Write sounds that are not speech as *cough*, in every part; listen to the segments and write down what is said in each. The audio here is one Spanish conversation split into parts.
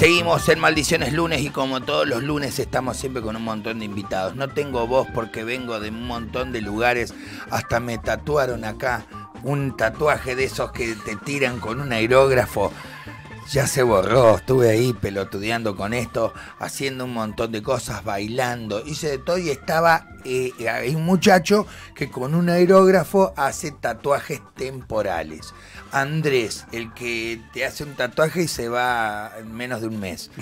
Seguimos en Maldiciones Lunes y como todos los lunes estamos siempre con un montón de invitados. No tengo voz porque vengo de un montón de lugares. Hasta me tatuaron acá un tatuaje de esos que te tiran con un aerógrafo. Ya se borró, estuve ahí pelotudeando con esto, haciendo un montón de cosas, bailando, hice de todo y estaba eh, hay un muchacho que con un aerógrafo hace tatuajes temporales. Andrés, el que te hace un tatuaje y se va en menos de un mes. *laughs*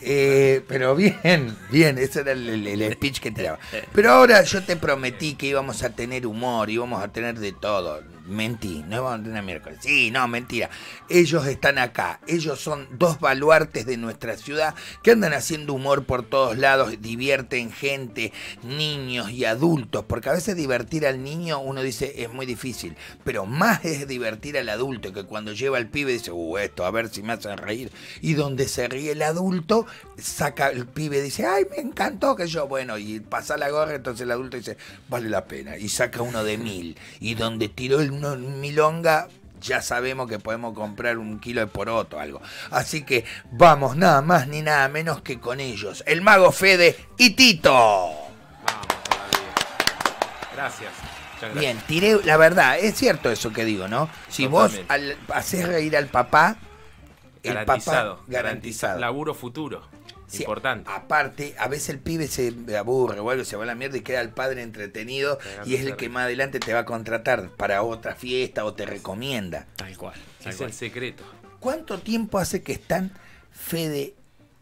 Eh, pero bien, bien, ese era el, el speech que te daba. Pero ahora yo te prometí que íbamos a tener humor, íbamos a tener de todo Mentí, no vamos a miércoles. Sí, no, mentira. Ellos están acá. Ellos son dos baluartes de nuestra ciudad que andan haciendo humor por todos lados, divierten gente, niños y adultos. Porque a veces divertir al niño, uno dice, es muy difícil. Pero más es divertir al adulto, que cuando lleva al pibe dice, uh, esto, a ver si me hacen reír. Y donde se ríe el adulto, saca el pibe, dice, ay, me encantó que yo, bueno, y pasa la gorra, entonces el adulto dice, vale la pena. Y saca uno de mil. Y donde tiró el milonga, ya sabemos que podemos comprar un kilo de poroto o algo. Así que vamos nada más ni nada menos que con ellos. El mago Fede y Tito. gracias. Bien, tiré, la verdad, es cierto eso que digo, ¿no? Si vos haces reír al papá, el garantizado, papá garantizado. Laburo futuro importante. Aparte, a veces el pibe se aburre o algo, se va a la mierda y queda el padre entretenido y es el que más adelante te va a contratar para otra fiesta o te recomienda. Tal cual. es el secreto. ¿Cuánto tiempo hace que están Fede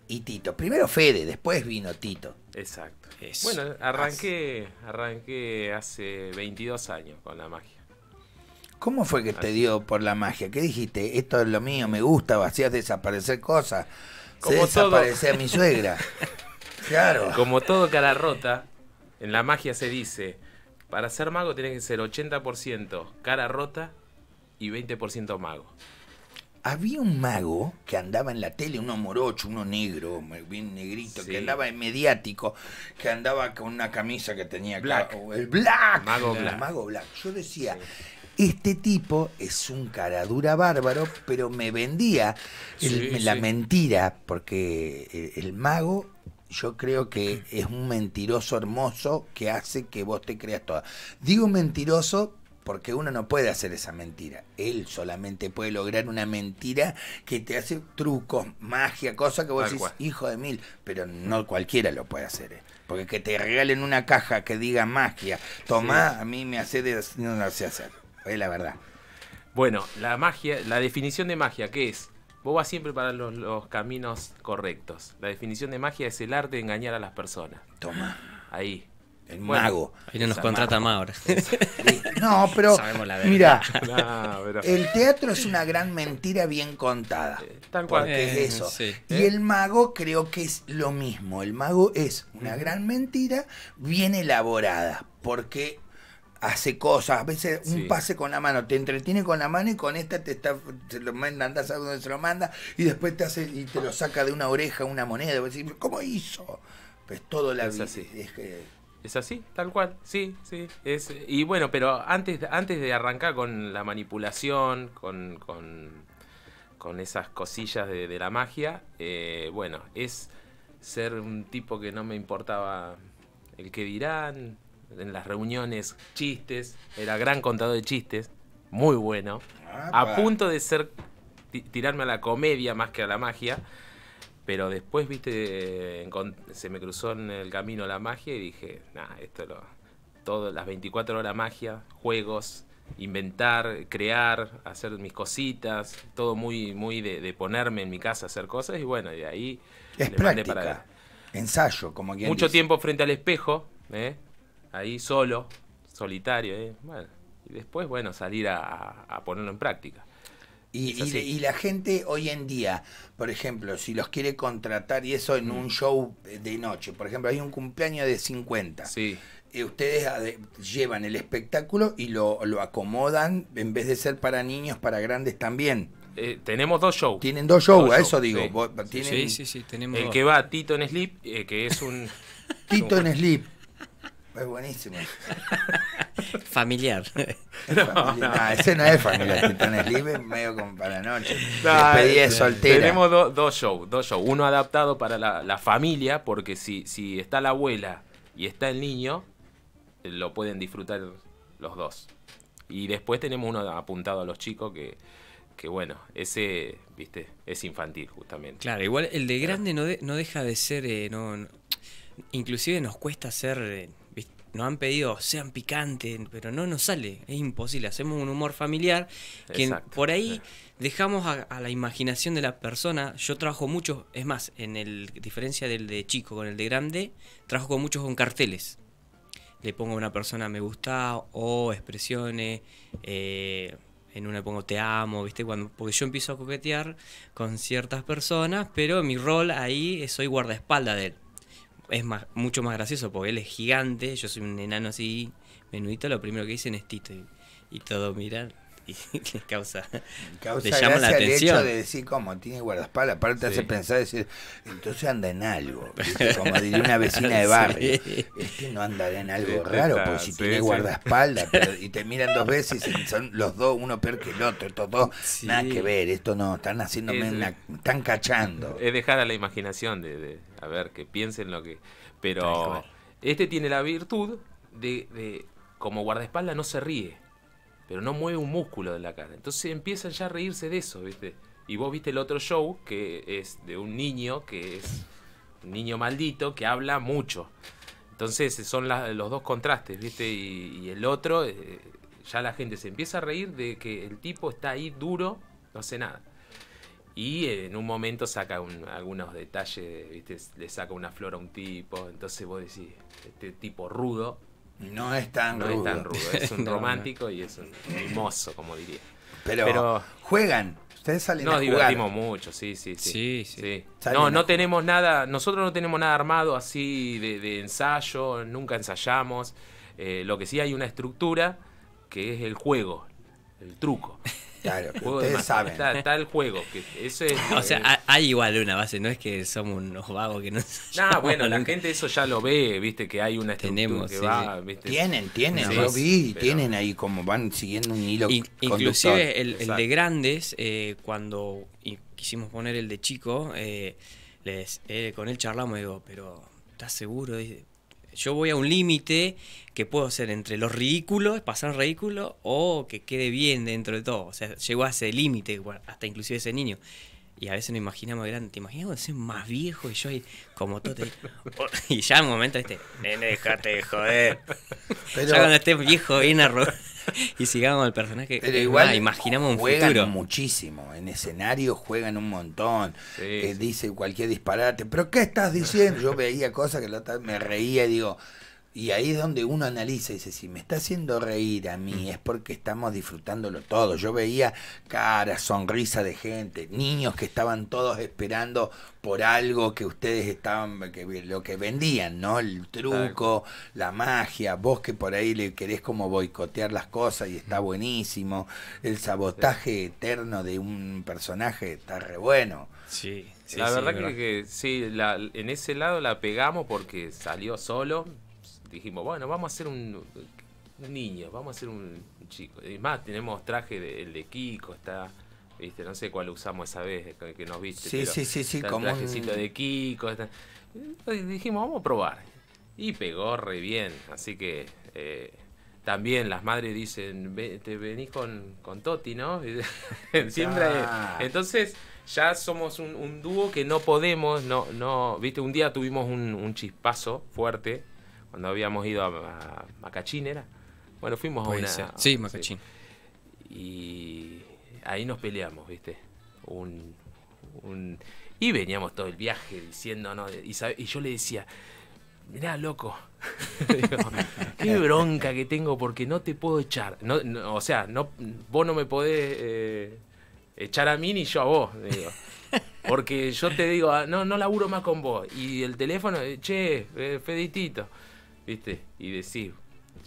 y Tito? Primero Fede, después vino Tito. Exacto. Bueno, arranqué, arranqué hace 22 años con la magia. ¿Cómo fue que te dio por la magia? ¿Qué dijiste? Esto es lo mío, me gusta, vacías desaparecer cosas. Como se todo... a mi suegra. *laughs* Claro. Como todo cara rota, en la magia se dice, para ser mago tiene que ser 80% cara rota y 20% mago. Había un mago que andaba en la tele, uno morocho, uno negro, bien negrito, que andaba en mediático, que andaba con una camisa que tenía Black. el Black. Mago Black. mago Black. Yo decía, este tipo es un caradura bárbaro, pero me vendía la mentira, porque el, mago yo creo que es un mentiroso hermoso que hace que vos te creas toda. Digo mentiroso porque uno no puede hacer esa mentira. Él solamente puede lograr una mentira que te hace trucos, magia, cosas que vos decís, hijo de mil, pero no cualquiera lo puede hacer. ¿eh? Porque que te regalen una caja que diga magia, tomá, a mí me hace de... no hacer es la verdad. Bueno, la magia, la definición de magia, ¿qué es? Vos vas siempre para los, caminos correctos. La definición de magia es el arte de engañar a las personas. Toma. Ahí. El mago. Ahí no nos contrata más *laughs* No, pero mira, *laughs* el teatro es una gran mentira bien contada. Eh, tal cual. es eh, eso. Y eh. el mago creo que es lo mismo. El mago es una gran mentira bien elaborada. Porque hace cosas, a veces un pase con la mano, te entretiene con la mano y con esta te está, te lo manda, a donde se lo manda y después te hace y te lo saca de una oreja una moneda, ¿cómo hizo? Pues todo la vida. Es, que... es así, tal cual, sí, sí. Es, y bueno, pero antes, antes de arrancar con la manipulación, con, con, con esas cosillas de, la magia, eh, bueno, es ser un tipo que no me importaba el que dirán, en las reuniones chistes, era gran contador de chistes, muy bueno, a punto de ser tirarme a la comedia más que a la magia, pero después, viste, se me cruzó en el camino la magia y dije, nada, esto lo... Todo, las 24 horas magia, juegos, inventar, crear, hacer mis cositas, todo muy, muy de, ponerme en mi casa a hacer cosas y bueno, de ahí... práctica, para ensayo, como quien Mucho tiempo frente al espejo, ¿eh? ahí solo, solitario. Eh, y después, bueno, salir a, ponerlo en práctica. Y, la gente hoy en día, por ejemplo, si los quiere contratar y eso en un mm. show de noche, por ejemplo, hay un cumpleaños de 50. Sí. Eh, ustedes llevan el espectáculo y lo, acomodan en vez de ser para niños, para grandes también. Eh, tenemos dos shows. Tienen dos shows, a eso digo. Sí. sí, sí, El que va Tito en Sleep, que es un... *laughs* Tito en Sleep. Es buenísimo. *laughs* familiar. *laughs* Ah, ese no es familiar. medio como para la noche. Eh, tenemos dos shows, dos shows. Uno adaptado para la, familia, porque si, si está la abuela y está el niño, eh, lo pueden disfrutar los dos. Y después tenemos uno apuntado a los chicos que, que bueno, ese, viste, es infantil justamente. Claro, igual el de grande no, deja de ser, eh, inclusive nos cuesta ser nos han pedido sean picantes, pero no nos sale, es imposible. Hacemos un humor familiar que por ahí dejamos a, la imaginación de la persona. Yo trabajo mucho, es más, en el diferencia del de chico con el de grande, trabajo con muchos con carteles. Le pongo a una persona me gusta o expresiones. Eh, en una pongo te amo, ¿viste? Cuando, porque yo empiezo a coquetear con ciertas personas, pero mi rol ahí soy guardaespaldas de él es más, mucho más gracioso porque él es gigante, yo soy un enano así, menudito, lo primero que dicen es Tito. Y, y todo mirar y *laughs* causa, le la atención. El hecho de decir como tiene guardaespaldas, aparte hace pensar decir, entonces anda en algo, *laughs* como diría una vecina de barrio, este no anda en algo raro, porque si tiene guardaespaldas *laughs* y te miran dos veces y son los dos, uno peor que el otro, estos dos, nada que ver, esto no, están haciéndome están cachando. Es dejar a la imaginación de, a ver, que piensen lo que, pero este tiene la virtud de, de como guardaespaldas no se ríe pero no mueve un músculo de la cara. Entonces empiezan ya a reírse de eso, ¿viste? Y vos viste el otro show que es de un niño que es un niño maldito que habla mucho. Entonces eh, son los dos contrastes, ¿viste? Y, el otro, eh, ya la gente se empieza a reír de que el tipo está ahí duro, no hace nada. Y eh, en un momento saca algunos detalles, ¿viste? le saca una flor a un tipo, entonces vos decís, este tipo rudo no es tan rudo. es un *laughs* romántico y es un mimoso, como diría. Pero, juegan. Ustedes salen Nos divertimos mucho, sí, sí, sí. sí, sí. No, no tenemos nada, nosotros no tenemos nada armado así de, ensayo, nunca ensayamos. Eh, lo que sí hay una estructura que es el juego, el truco. Claro, ustedes saben. Está, el juego. o sea, hay igual una base, no es que somos unos vagos que no... No, *laughs* bueno, la gente eso ya lo ve, viste, que hay una estructura que va... Tienen, tienen, yo vi, tienen ahí como van siguiendo un hilo Inclusive el, de grandes, eh, cuando quisimos poner el de chico, eh, les, eh, con él charlamos y digo, pero ¿estás seguro? dice yo voy a un límite que puedo hacer entre los ridículos, pasar ridículo, o que quede bien dentro de todo. O sea, llegó a ese límite, hasta inclusive ese niño. Y a veces nos imaginamos grande, te imaginas cuando más viejo y yo ahí como todo *laughs* *laughs* Y ya en un momento este, nene, déjate joder. ya cuando estés viejo bien arrugado *laughs* y sigamos al personaje. Pero eh, igual ah, imaginamos un juegan muchísimo, en escenario juegan un montón. Eh, sí. dice cualquier disparate, pero ¿qué estás diciendo? Yo veía cosas que me reía y digo, y ahí es donde uno analiza y dice, si me está haciendo reír a mí es porque estamos disfrutándolo todo. Yo veía caras, sonrisas de gente, niños que estaban todos esperando por algo que ustedes estaban, que, lo que vendían, ¿no? El truco, la magia, vos que por ahí le querés como boicotear las cosas y está buenísimo. El sabotaje eterno de un personaje está re bueno. Sí, la verdad que, sí, en ese lado la pegamos porque salió solo dijimos, bueno, vamos a hacer un, niño, vamos a hacer un, chico. Y más, tenemos traje, de, el de Kiko, está... ¿Viste? No sé cuál usamos esa vez que nos viste. Sí, sí, sí, sí. trajecito de Kiko. Dijimos, vamos a probar. Y pegó re bien. Así que eh, también las madres dicen, te venís con, con Toti, ¿no? *laughs* Siempre. Entonces ya somos un, dúo que no podemos, no, no. Viste, un día tuvimos un chispazo fuerte cuando habíamos ido a, Macachín, ¿era? Bueno, fuimos a una... Sí, Macachín. Y ahí nos peleamos, ¿viste? Un, Y veníamos todo el viaje diciendo, ¿no? Y, yo le decía, mirá, loco, *laughs* qué bronca que tengo porque no te puedo echar. No, o sea, no, vos no me podés eh, echar a mí ni yo a vos, Porque yo te digo, ah, no, no laburo más con vos. Y el teléfono, che, eh, Feditito. ¿viste? Y decir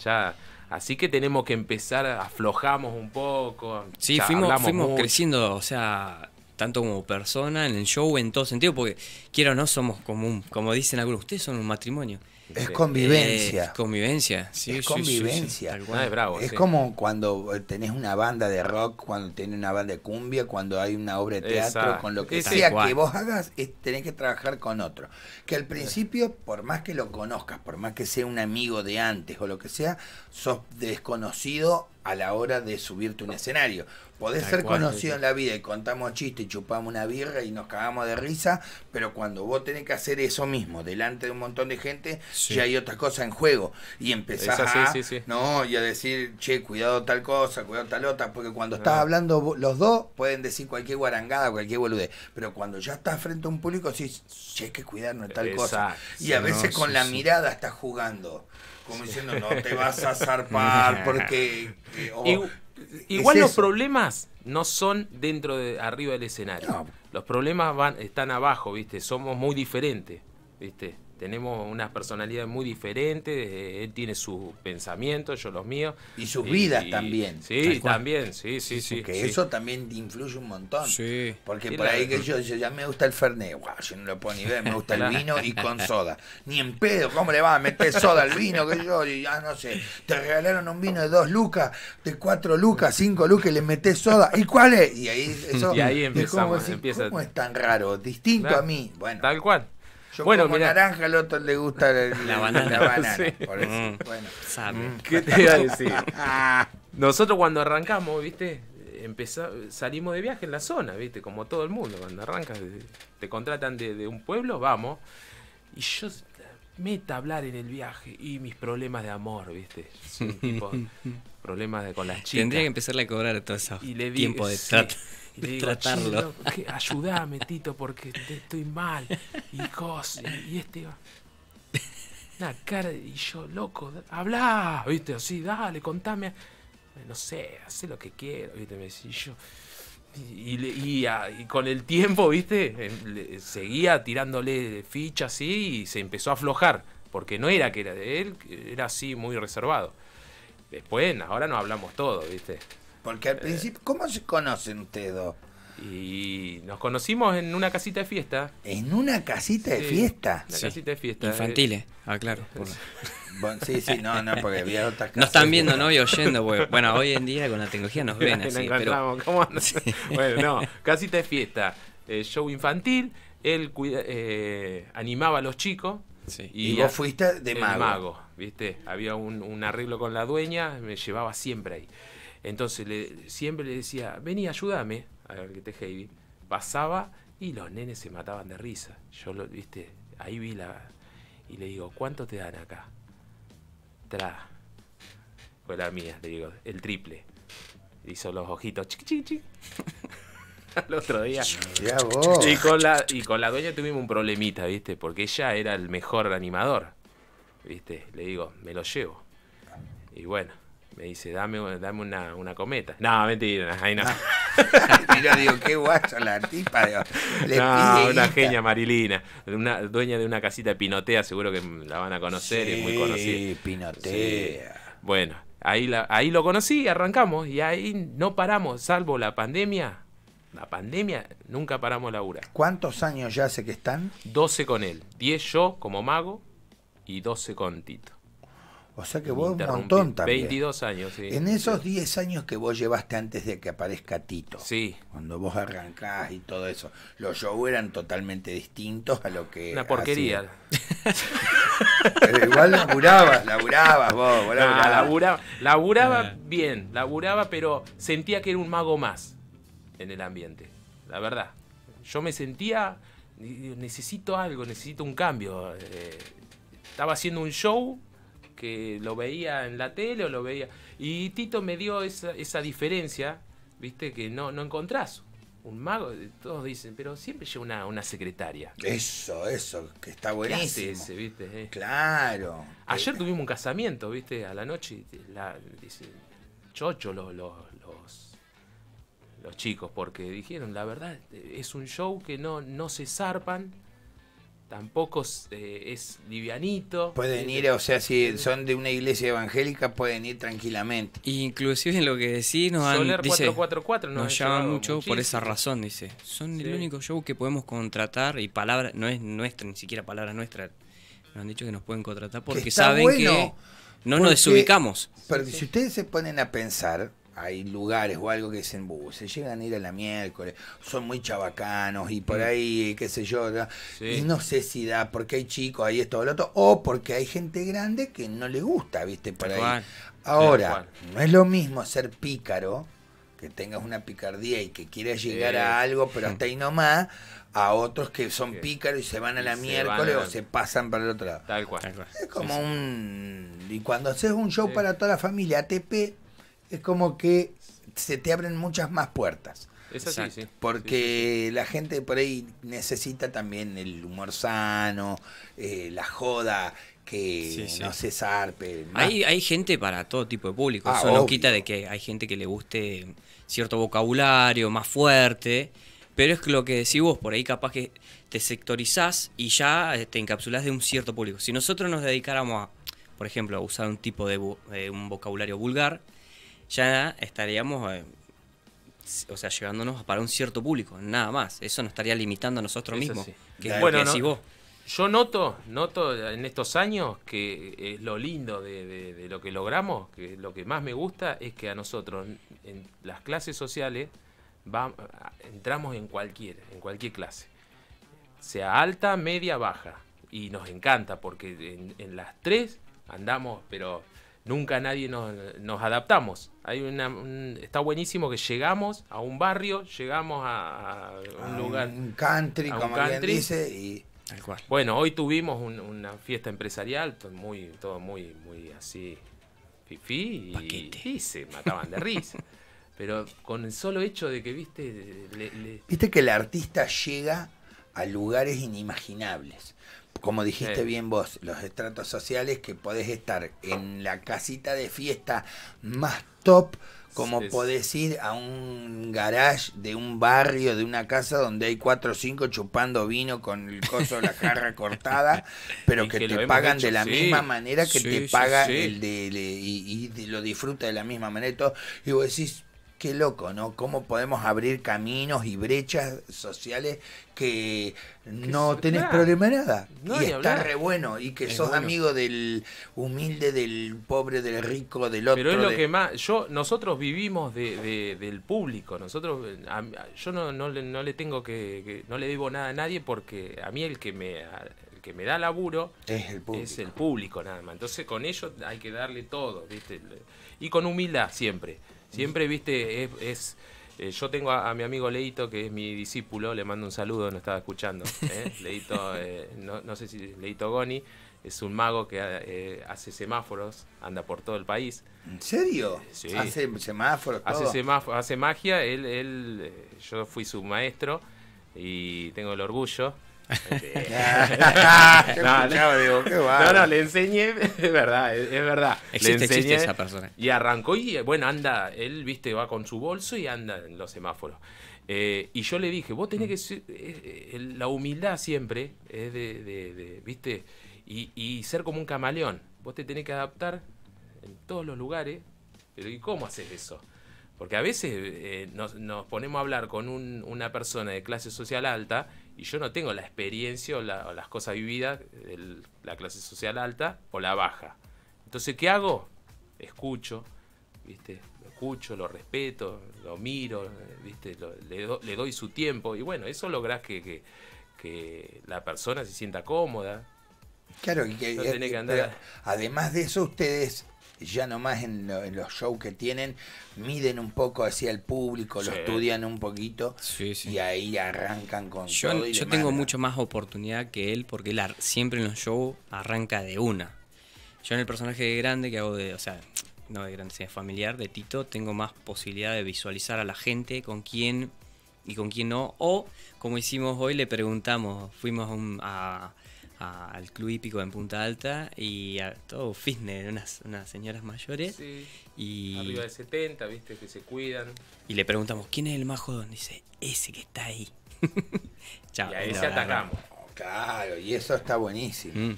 ya. Así que tenemos que empezar, aflojamos un poco. Sí, fuimos, creciendo, o sea, tanto como persona, en el show, en todo sentido, porque quiero o no somos como como dicen algunos, ustedes son un matrimonio. Es este, convivencia. Es convivencia, Es convivencia. Ah, como cuando eh, tenés una banda de rock, cuando tenés una banda de cumbia, cuando hay una obra de teatro, con lo que sea que vos hagas, tenés que trabajar con otro. Que al principio, por más que lo conozcas, por más que sea un amigo de antes o lo que sea, sos desconocido a la hora de subirte un escenario. Podés ser conocido en la vida y contamos chistes, y chupamos una birra y nos cagamos de risa, pero cuando vos tenés que hacer eso mismo delante de un montón de gente, ya hay otra cosa en juego y empezás a, ¿no? y a decir, che, cuidado tal cosa, cuidado tal otra, porque cuando estás hablando los dos pueden decir cualquier guarangada, cualquier boludez, pero cuando ya estás frente a un público, ...sí, che, hay que cuidarnos tal cosa. Y a veces con la mirada estás jugando como diciendo, no te *laughs* vas a zarpar porque... Eh, igual los problemas no son dentro de arriba del escenario. Los problemas van están abajo, ¿viste? Somos muy diferentes, ¿viste? tenemos unas personalidades muy diferentes, él tiene sus pensamientos, yo los míos. Y sus vidas también. Sí, también, sí, sí, sí. Que eso también influye un montón. Sí. Porque por ahí que yo, yo, ya me gusta el Fernet, wow, yo no lo puedo ni ver, me gusta el *laughs* vino y con soda. Ni en pedo, ¿cómo le va a meter soda al vino que yo? Y, ya ah, no sé, te regalaron un vino de dos lucas, de cuatro lucas, cinco lucas, y le metes soda. ¿Y cuál es? Y ahí, eso, *laughs* y ahí empezamos, ¿cómo, empieza... es tan raro? Distinto a mí. Bueno. Tal cual bueno, como mirá. naranja, al otro le gusta la, *laughs* banana. por eso. Mm. Bueno. Mm. ¿Qué te iba a decir? *laughs* Ah. Nosotros cuando arrancamos, ¿viste? salimos de viaje en la zona, ¿viste? Como todo el mundo, cuando arrancas, te contratan de, un pueblo, vamos. Y yo meta hablar en el viaje y mis problemas de amor, ¿viste? *laughs* problemas de, con las chicas. Tendría que empezarle a cobrar todo eso. Y le tiempo de y tratarlo. ayúdame, Tito, porque estoy mal. Y oh, y, este va. Una cara, y yo, loco, habla, viste, así, dale, contame. No sé, hace lo que quiero, viste, me yo. Y, y, y, con el tiempo, viste, em, seguía tirándole fichas así y se empezó a aflojar, porque no era que era de él, era así muy reservado. Después, ahora no hablamos todo, viste. Porque al eh. principio, ¿cómo se conocen ustedes dos? Y nos conocimos en una casita de fiesta. ¿En una casita de fiesta? Una casita de fiesta. Infantiles, eh. eh. ah, claro. sí, sí, no, no, porque había otras casas. No están viendo, no, y oyendo, porque, bueno, hoy en día con la tecnología nos *laughs* ven así. pero... *laughs* *laughs* Bueno, no, casita de fiesta, show infantil, él animaba a los chicos. Sí. Y, vos fuiste de mago. mago, viste, había un arreglo con la dueña, me llevaba siempre ahí. Entonces le, siempre le decía, vení, ayúdame, ver que te Pasaba y los nenes se mataban de risa. Yo, lo, viste, ahí vi la... Y le digo, ¿cuánto te dan acá? Tra. Fue la mía, le digo, el triple. Hizo los ojitos, chic, *laughs* al otro día. Y con, la, y con la dueña tuvimos un problemita, ¿viste? Porque ella era el mejor animador. ¿Viste? Le digo, me lo llevo. Y bueno, me dice, dame, dame una, cometa. No, mentira, ahí no. *laughs* Yo digo, qué guacho la tipa. no, una genia Marilina, una, dueña de una casita de Pinotea, seguro que la van a conocer, es muy conocida. Pinotea. Bueno, ahí, ahí lo conocí, arrancamos y ahí no paramos, salvo la pandemia. La pandemia, nunca paramos laura. ¿Cuántos años ya hace que están? 12 con él, 10 yo como mago y 12 con Tito. O sea que vos un montón también. 22 años, sí. En esos 10 años que vos llevaste antes de que aparezca Tito. Sí. Cuando vos arrancás y todo eso. Los shows eran totalmente distintos a lo que... Una porquería. Pero igual laburabas, laburabas vos. vos laburabas. laburaba, ah. bien, laburaba, pero sentía que era un mago más en el ambiente. La verdad. Yo me sentía... Necesito algo, necesito un cambio. Eh, estaba haciendo un show que lo veía en la tele o lo veía. Y Tito me dio esa, diferencia, viste, que no, no encontrás. Un mago, eh, todos dicen, pero siempre lleva una, una secretaria. Eso, eso, que está buenísimo. Eh? Claro. Ayer tuvimos un casamiento, viste, a la noche, la, chocho los, los, chicos, porque dijeron, la verdad, es un show que no, no se zarpan tampoco eh, es livianito. Pueden ir, o sea, si son de una iglesia evangélica, pueden ir tranquilamente. Inclusive en lo que decís nos han, dice, nos, llaman mucho por esa razón, dice. Son el único show que podemos contratar y palabra, no es nuestra, ni siquiera palabra nuestra. Nos han dicho que nos pueden contratar porque saben que no nos desubicamos. Pero si ustedes se ponen a pensar, hay lugares o algo que dicen, se llegan a ir a la miércoles, son muy chabacanos y por mm. ahí, qué sé yo, y no sé si da porque hay chicos, ahí esto o lo otro, o porque hay gente grande que no le gusta, viste, por ahí. Ahora, no es lo mismo ser pícaro, que tengas una picardía y que quieras llegar a algo, pero hasta ahí nomás, a otros que son pícaros y se van a la miércoles o se pasan para el otro lado. Tal cual. Es como un... Y cuando haces un show para toda la familia, ATP es como que se te abren muchas más puertas. Es así, Porque la gente por ahí necesita también el humor sano, eh, la joda que no se zarpe. Hay, hay gente para todo tipo de público. Ah, eso no quita de que hay gente que le guste cierto vocabulario más fuerte. Pero es lo que decís vos, por ahí capaz que te sectorizás y ya eh, te encapsulás de un cierto público. Si nosotros nos dedicáramos a, por ejemplo, a usar un tipo de, de eh, un vocabulario vulgar, ya estaríamos, eh, o sea, llevándonos para un cierto público, nada más. Eso nos estaría limitando a nosotros mismos. Que, bueno, Yo noto, noto en estos años que es eh, lo lindo de, lo que logramos, que lo que más me gusta es que a nosotros en las clases sociales entramos en cualquier, en cualquier clase, sea alta, media, baja, y nos encanta porque en, en las tres andamos, pero nunca nadie nos, nos adaptamos. Hay una, está buenísimo que llegamos a un barrio, llegamos a, un lugar. Un country, como y. Bueno, hoy tuvimos una fiesta empresarial, muy, todo muy, muy así, fifí, y, se mataban de risa. *laughs* Pero con el solo hecho de que, viste, le... Viste que el artista llega a lugares inimaginables como dijiste bien vos, los estratos sociales que podés estar en la casita de fiesta más top, como podés ir a un garage de un barrio, de una casa donde hay cuatro o cinco chupando vino con el coso *laughs* de la jarra cortada, pero que, te pagan de la misma manera que te paga el de, y, y, lo disfruta de la misma manera y todo. Y vos decís, qué loco, ¿no? ¿Cómo podemos abrir caminos y brechas sociales que no tenés problema problema nada? No, y está bueno, y que sos amigo del humilde, del pobre, del rico, del otro. Pero es lo que más. Yo, nosotros vivimos del público, nosotros. yo no, le, no tengo que, No le debo nada a nadie porque a mí el que me. El que me da laburo es el, público. nada más. Entonces con ellos hay que darle todo, ¿viste? Y con humildad siempre. Siempre, viste, es... Eh, yo tengo a, mi amigo Leito, que es mi discípulo, le mando un saludo, no estaba escuchando. ¿eh? *laughs* Leito, eh, no, no, sé si Leito Goni, es un mago que hace semáforos, anda por todo el país. ¿En serio? Sí. Hace semáforos. Hace, semáforo, hace magia, él, él, yo fui su maestro y tengo el orgullo. *laughs* *laughs* no, no, le enseñé, *laughs* es verdad, es, verdad. le enseñé, esa persona. Y arrancó y bueno, anda, él, viste, va con su bolso y anda en los semáforos. Eh, y yo le dije, vos tenés que mm. ser, eh, eh, la humildad siempre es de, viste, y, ser como un camaleón. Vos te tenés que adaptar en todos los lugares, pero ¿y cómo haces eso? Porque a veces nos, ponemos a hablar con una persona de clase social alta y yo no tengo la experiencia o, las cosas vividas de la clase social alta o la baja. Entonces, ¿qué hago? Escucho, ¿viste? Lo escucho, lo respeto, lo miro, le, doy su tiempo y bueno, eso logras que, la persona se sienta cómoda. Claro, que, no que andar... además de eso ustedes ya nomás en, los shows que tienen, miden un poco hacia el público, lo estudian un poquito y ahí arrancan con yo, todo. yo tengo mucho más oportunidad que él porque él siempre en los shows arranca de una. Yo en el personaje de grande que hago de, o sea, no de grande, sino familiar, de Tito, tengo más posibilidad de visualizar a la gente con quién y con quién no. O, como hicimos hoy, le preguntamos, fuimos a al club hípico en Punta Alta y a todo fitness, unas, señoras mayores. y, arriba de 70, viste, que se cuidan. Y le preguntamos, ¿quién es el majodón Dice, ese que está ahí. *laughs* y a ese atacamos. Oh, claro, y eso está buenísimo. Mm.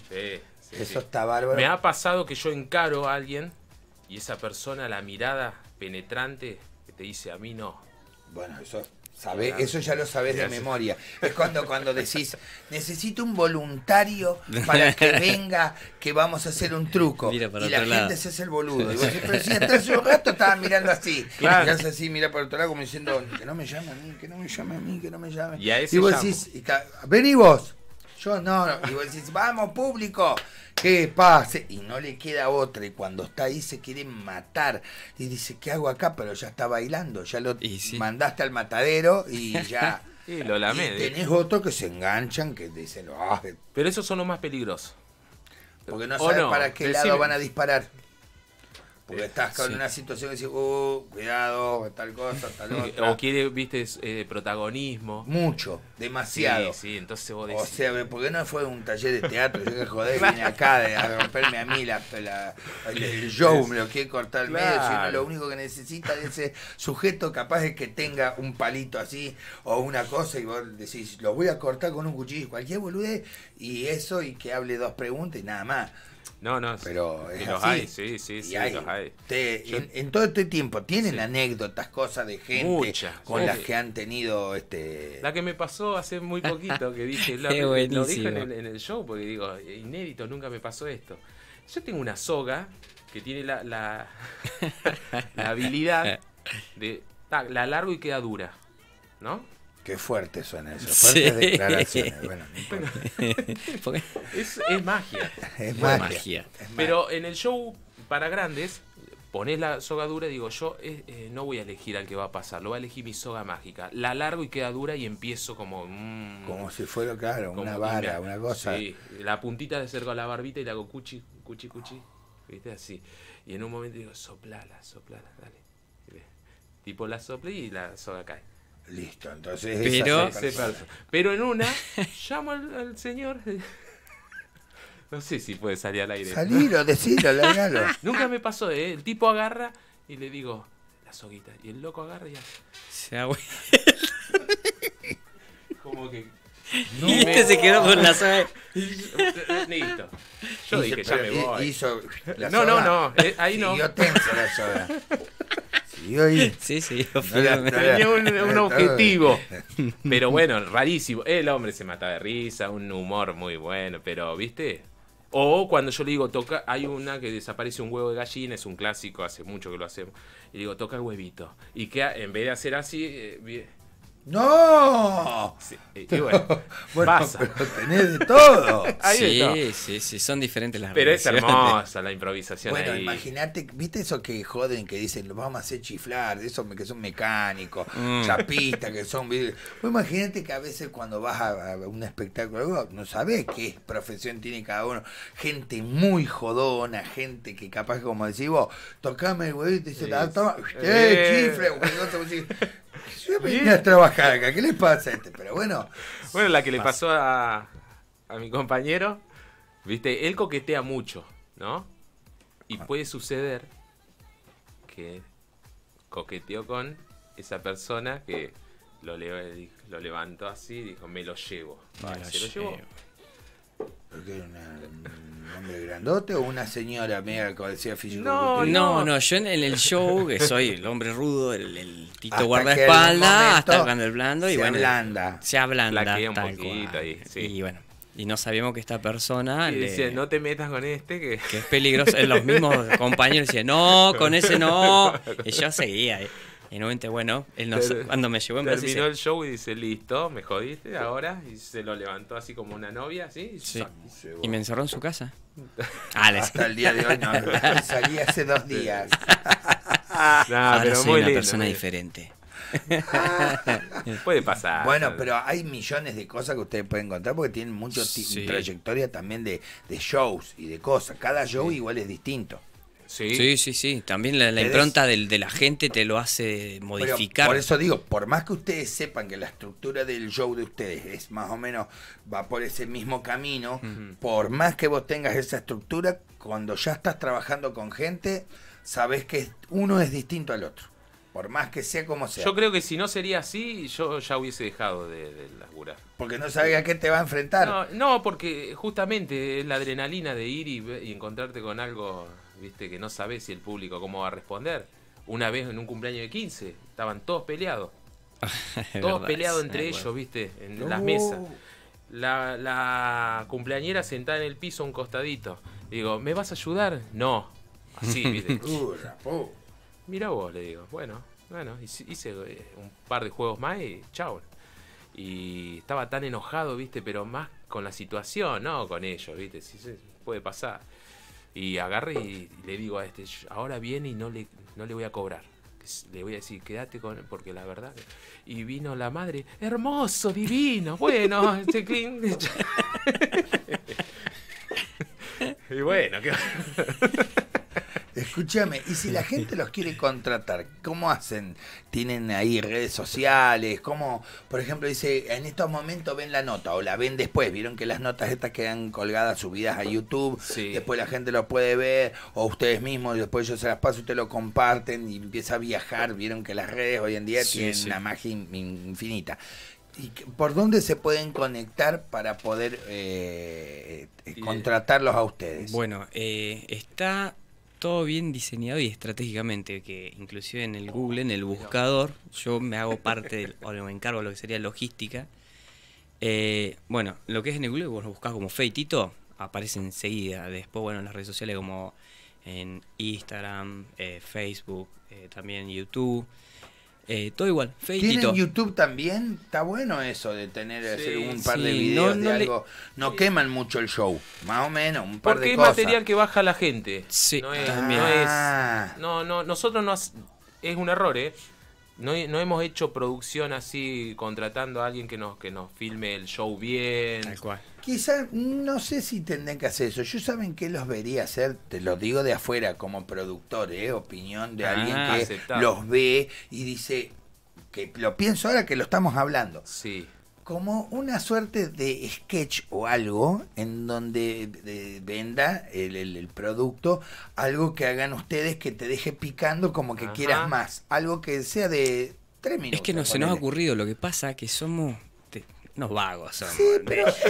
eso está bárbaro. Me ha pasado que yo encaro a alguien y esa persona, la mirada penetrante, que te dice, a mí no. Bueno, eso eso ya lo sabes de memoria. Es cuando, cuando decís, *laughs* necesito un voluntario para que *laughs* venga, que vamos a hacer un truco. y la gente se hace el boludo. Y vos decís, pero si hace un rato estaba mirando así. Y hace así, mira para otro lado como diciendo, que no me llame a mí, que no me llame a mí, que no me llame. Y, vos decís, decís, vení vos. Yo no, no. Y vos decís, vamos público. ¿Qué pase Y no le queda otra. Y cuando está ahí se quiere matar. Y dice, ¿qué hago acá? Pero ya está bailando. Ya lo mandaste al matadero y ya. *laughs* lo lamé. Y tenés otros que se enganchan, que dicen, ¡ah! Pero esos son los más peligrosos. Porque no sabes para qué lado van a disparar. Porque estás con una situación que decís, uh, cuidado, tal cosa, tal *laughs* otra. O quiere, viste, eh, protagonismo. Mucho, demasiado. Sí, sí, entonces vos decís. O sea, porque no fue un taller de teatro? Yo que joder, *laughs* vine acá a romperme a mí la, el, show, me lo quiere cortar el medio. Sino lo único que necesita de ese sujeto capaz es que tenga un palito así o una cosa y vos decís, lo voy a cortar con un cuchillo, cualquier bolude y eso, y que hable dos preguntas y nada más. No, no, pero es sí, sí, sí, hay. en, todo este tiempo, ¿tienen anécdotas, cosas de gente con las que han tenido este. La que me pasó hace muy poquito, que dije, *laughs* lo, dije en el, show, porque digo, inédito, nunca me pasó esto. Yo tengo una soga que tiene la, la, *laughs* la habilidad de. La largo y queda dura, ¿no? Qué fuerte suena eso. Fuertes declaraciones. *laughs* es, *laughs* magia. Es magia. Pero en el show para grandes, pones la soga dura y digo, yo eh, eh, no voy a elegir al que va a pasar, lo va a elegir mi soga mágica. La largo y queda dura y empiezo como... Mm. como si fuera, claro, una vara, una cosa. Sí, la puntita de cerca a la barbita y la hago cuchi, cuchi, cuchi. ¿Viste? Así. Y en un momento digo, soplala, soplala, dale. Tipo la sople y la soga cae. Listo, entonces. Pero, pero en una, *laughs* llamo al, señor. *laughs* No sé si puede salir al aire. Salilo, *laughs* decilo, largalo. Nunca me pasó, ¿eh? El tipo agarra y le digo, la soguita. Y el loco agarra y hace. Se ha Como que. Y este se quedó con la soga. Listo. Yo dije, ya me voy. no, no, no, eh, ahí no. yo tenso la soga. *laughs* sí, sí, tenía un, objetivo. Pero bueno, rarísimo. El hombre se mata de risa, un humor muy bueno, pero ¿viste? O cuando yo le digo, toca, hay una que desaparece un huevo de gallina, es un clásico, hace mucho que lo hacemos. Y digo, toca el huevito. Y que en vez de hacer así, eh, ¡No! y bueno, *laughs* tenés de todo. *laughs* sí, sí, sí, son diferentes las Pero es hermosa la *laughs* improvisación. Bueno, imagínate, ¿viste eso que joden, que dicen, lo vamos a hacer chiflar? De esos mm. que son mecánicos, chapistas, que son. Pues imagínate que a veces cuando vas a, un espectáculo, no sabes qué profesión tiene cada uno. Gente muy jodona, gente que capaz, como decís vos, tocame el huevito y te dice, ah, toma, ¡eh, chifle! Yo a trabajar acá, ¿qué les pasa a este? Pero bueno. Bueno, la que le pasó a, mi compañero, viste, él coquetea mucho, ¿no? Y ah. puede suceder que coqueteó con esa persona que lo, le, lo levantó así y dijo, me lo llevo. se lo llevo. era hombre grandote o una señora mega decía no, no, no, yo en el show, que soy el hombre rudo, el, el tito hasta guardaespaldas, hasta el blando y se bueno. Ablanda. Se ablanda. Y, bueno. Y no sabíamos que esta persona. Y le, decía, no te metas con este, que. es peligroso. los mismos *laughs* compañeros decían, no, con ese no. Y yo seguía. Y, y nuevamente, bueno, él nos, cuando me llevó en Terminó el show y dice, listo, me jodiste ahora. Y se lo levantó así como una novia, sí. y me encerró en su casa. Ah, Hasta el día de hoy no, *laughs* salí hace dos días. Ahora pero soy una persona diferente. *laughs* Puede pasar. Bueno, pero hay millones de cosas que ustedes pueden encontrar porque tienen mucha trayectoria también de, shows y de cosas. Cada show igual es distinto. Sí, sí, sí. También la, impronta del, de la gente te lo hace modificar. por eso digo, por más que ustedes sepan que la estructura del show de ustedes es más o menos, va por ese mismo camino, por más que vos tengas esa estructura, cuando ya estás trabajando con gente, sabés que uno es distinto al otro. Por más que sea como sea. Yo creo que si no sería así, yo ya hubiese dejado de, las laburar. Porque no sabía a qué te va a enfrentar. No, porque justamente es la adrenalina de ir y, encontrarte con algo, viste, que no sabes si el público cómo va a responder. Una vez en un cumpleaños de 15, estaban todos peleados. *laughs* todos peleados entre ellos, viste, en las mesas. La, cumpleañera sentada en el piso un costadito. Digo, ¿me vas a ayudar? No. Así, viste. *laughs* mira vos, le digo, bueno, bueno, hice eh, un par de juegos más y chau. Y estaba tan enojado, viste, pero más con la situación, no con ellos, viste, sí, sí, puede pasar. Y agarré y, le digo a este, ahora viene y no le, le voy a cobrar. Le voy a decir, quédate con él, porque la verdad. Y vino la madre, hermoso, divino, bueno, *laughs* este *laughs* Y bueno, qué. *laughs* Escúchame, y si la gente los quiere contratar, ¿cómo hacen? ¿Tienen ahí redes sociales? ¿Cómo, por ejemplo, dice, en estos momentos ven la nota o la ven después? ¿Vieron que las notas estas quedan colgadas, subidas a YouTube? Sí. Después la gente lo puede ver o ustedes mismos, después yo se las paso, ustedes lo comparten y empieza a viajar. ¿Vieron que las redes hoy en día tienen una magia infinita? ¿Y por dónde se pueden conectar para poder eh, eh, contratarlos a ustedes? Bueno, eh, está todo bien diseñado y estratégicamente, que inclusive en el Google, en el buscador, yo me hago parte o me encargo de lo que sería logística. Eh, bueno, lo que es en el Google, vos lo buscás como Feitito, aparece enseguida. Después, bueno, en las redes sociales como en Instagram, eh, Facebook, eh, también YouTube. Eh, todo igual, feitito. ¿Tienen YouTube también? Está bueno eso de tener un par de videos no, de algo. No queman mucho el show, más o menos, un par Porque es material que baja la gente. Sí, no no, es ah. no, no, nosotros no es un error, ¿eh? no, no, hemos hecho producción así contratando a alguien que nos, que nos filme el show bien. Quizás, no sé si tendrán que hacer eso. Yo saben que los vería hacer, te lo digo de afuera como productor, ¿eh? opinión de ah, alguien que los ve y dice, que lo pienso ahora que lo estamos hablando. Sí como una suerte de sketch o algo en donde eh, venda el, producto, algo que hagan ustedes que te deje picando como que quieras más, algo que sea de tres minutos. Es que no se nos ha ocurrido, lo que pasa es que somos unos vagos.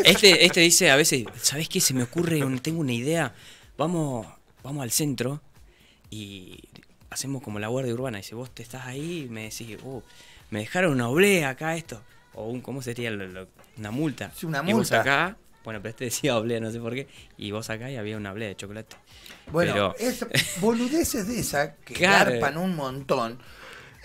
este, este dice a veces, ¿sabes qué? Se me ocurre, tengo una idea, vamos, vamos al centro y hacemos como la guardia urbana, dice, vos te estás ahí y me decís, oh, me dejaron una oblea acá esto o un, ¿cómo sería? una multa. Sí, una multa. vos acá, bueno, pero este decía oblea, no sé por qué, y vos acá y había una oblea de chocolate. Bueno, boludeces de esa que *laughs* carpan un montón,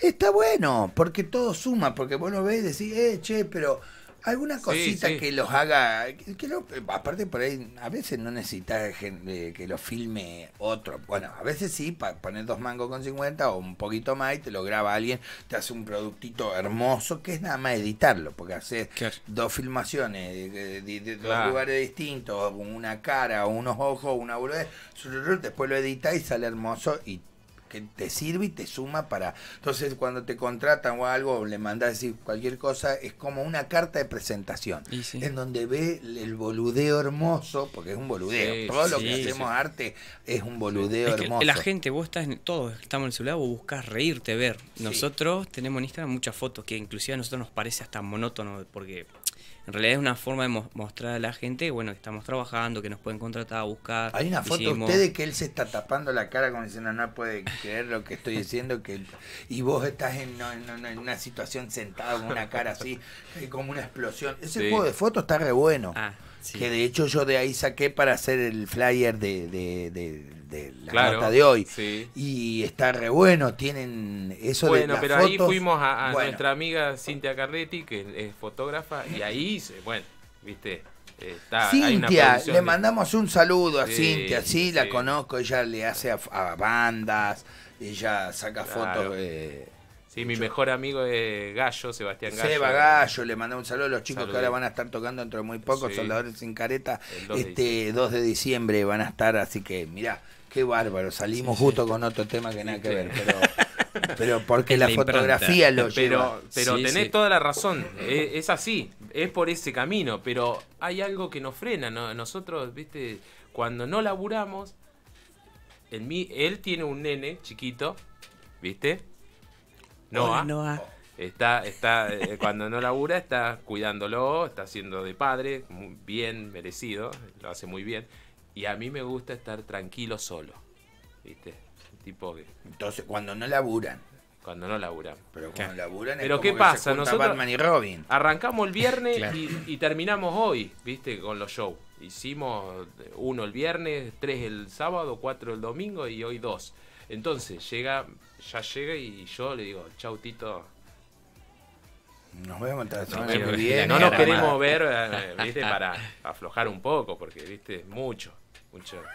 está bueno, porque todo suma, porque vos lo ves y decís, eh, che, pero Alguna cosita que los haga. Que aparte, por ahí, a veces no necesitas eh, que lo filme otro. Bueno, a veces sí, para poner dos mangos con 50 o un poquito más y te lo graba alguien, te hace un productito hermoso que es nada más editarlo, porque hacer dos filmaciones de, dos lugares distintos, una cara, unos ojos, una boludez, después lo edita y sale hermoso y que te sirve y te suma para. Entonces, cuando te contratan o algo, le mandas decir cualquier cosa, es como una carta de presentación. En donde ve el boludeo hermoso, porque es un boludeo. Todo lo que hacemos arte es un boludeo hermoso. La gente, vos estás, en, todos estamos en el celular, vos buscas reírte, ver. Nosotros tenemos en Instagram muchas fotos que inclusive a nosotros nos parece hasta monótono, porque en realidad es una forma de mostrar a la gente, bueno, que estamos trabajando, que nos pueden contratar, a buscar. Hay una foto usted de que él se está tapando la cara como diciendo, no puede creer lo que estoy diciendo, que y vos estás en, una situación sentado con una cara así, *laughs* como una explosión. Ese juego de fotos está re bueno. Ah. Que de hecho yo de ahí saqué para hacer el flyer de, de, la carta de hoy. Y está re bueno, tienen eso bueno, de Bueno, pero ahí fuimos a, nuestra amiga Cintia Carretti, que es, fotógrafa, y ahí, bueno, viste, Está, Cintia, le mandamos un saludo a Cintia, sí, la conozco, ella le hace a, bandas, ella saca fotos. Eh, y mi mejor amigo es Gallo, Sebastián Gallo. Seba Gallo, le mandé un saludo a los chicos que ahora van a estar tocando dentro de muy poco, Soldadores sin Careta, este 2 de diciembre van a estar, así que mirá, qué bárbaro, salimos justo con otro tema que nada que ver, pero porque la, fotografía lo lleva. Pero, pero tenés toda la razón, es, así, es por ese camino, pero hay algo que nos frena, nosotros, viste, cuando no laburamos, él tiene un nene chiquito, viste, no no. Está, está, eh, cuando no labura, está cuidándolo, está siendo de padre, muy bien merecido, lo hace muy bien. Y a mí me gusta estar tranquilo solo. ¿Viste? Tipo que. Entonces, cuando no laburan. Cuando no laburan. Pero cuando ¿Qué? laburan Pero ¿qué pasa? Nosotros Arrancamos el viernes *laughs* y, y terminamos hoy, ¿viste? Con los shows. Hicimos uno el viernes, tres el sábado, cuatro el domingo y hoy dos. Entonces, llega ya llega y yo le digo, chau Tito. Nos vemos no, bien, no nos queremos ver, *laughs* eh, ¿viste? Para aflojar un poco, porque, ¿viste? Mucho, mucho. *laughs*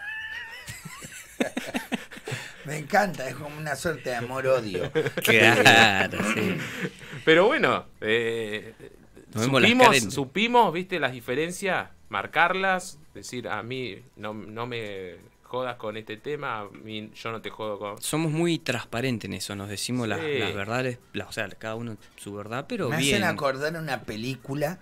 Me encanta, es como una suerte de amor-odio. *laughs* Pero bueno, eh, supimos, ¿viste? Las diferencias, marcarlas, decir, a mí no me jodas con este tema, yo no te jodo con... Somos muy transparentes en eso, nos decimos las, verdades, o sea, cada uno su verdad, pero... Me hacen acordar una película